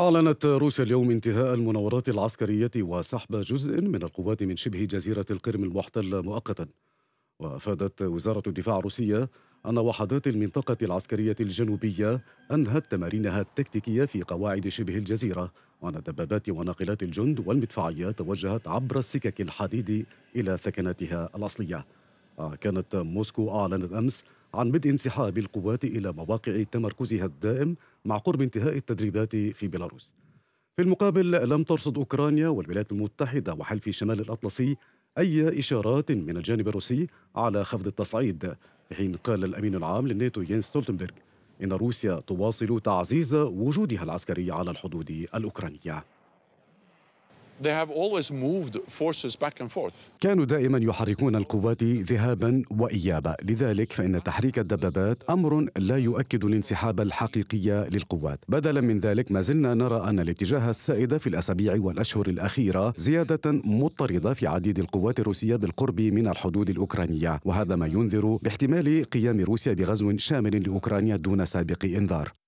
أعلنت روسيا اليوم انتهاء المناورات العسكرية وسحب جزء من القوات من شبه جزيرة القرم المحتلة مؤقتا وأفادت وزارة الدفاع الروسية أن وحدات المنطقة العسكرية الجنوبية أنهت تمارينها التكتيكية في قواعد شبه الجزيرة وأن الدبابات وناقلات الجند والمدفعية توجهت عبر السكك الحديد إلى ثكناتها الأصلية كانت موسكو أعلنت أمس عن بدء انسحاب القوات إلى مواقع تمركزها الدائم مع قرب انتهاء التدريبات في بيلاروس في المقابل لم ترصد أوكرانيا والولايات المتحدة وحلف شمال الأطلسي أي إشارات من الجانب الروسي على خفض التصعيد في حين قال الأمين العام للناتو يين ستولتنبرغ إن روسيا تواصل تعزيز وجودها العسكري على الحدود الأوكرانية كانوا دائما يحركون القوات ذهابا وايابا، لذلك فان تحريك الدبابات امر لا يؤكد الانسحاب الحقيقي للقوات، بدلا من ذلك ما زلنا نرى ان الاتجاه السائد في الاسابيع والاشهر الاخيره زياده مضطرده في عديد القوات الروسيه بالقرب من الحدود الاوكرانيه، وهذا ما ينذر باحتمال قيام روسيا بغزو شامل لاوكرانيا دون سابق انذار.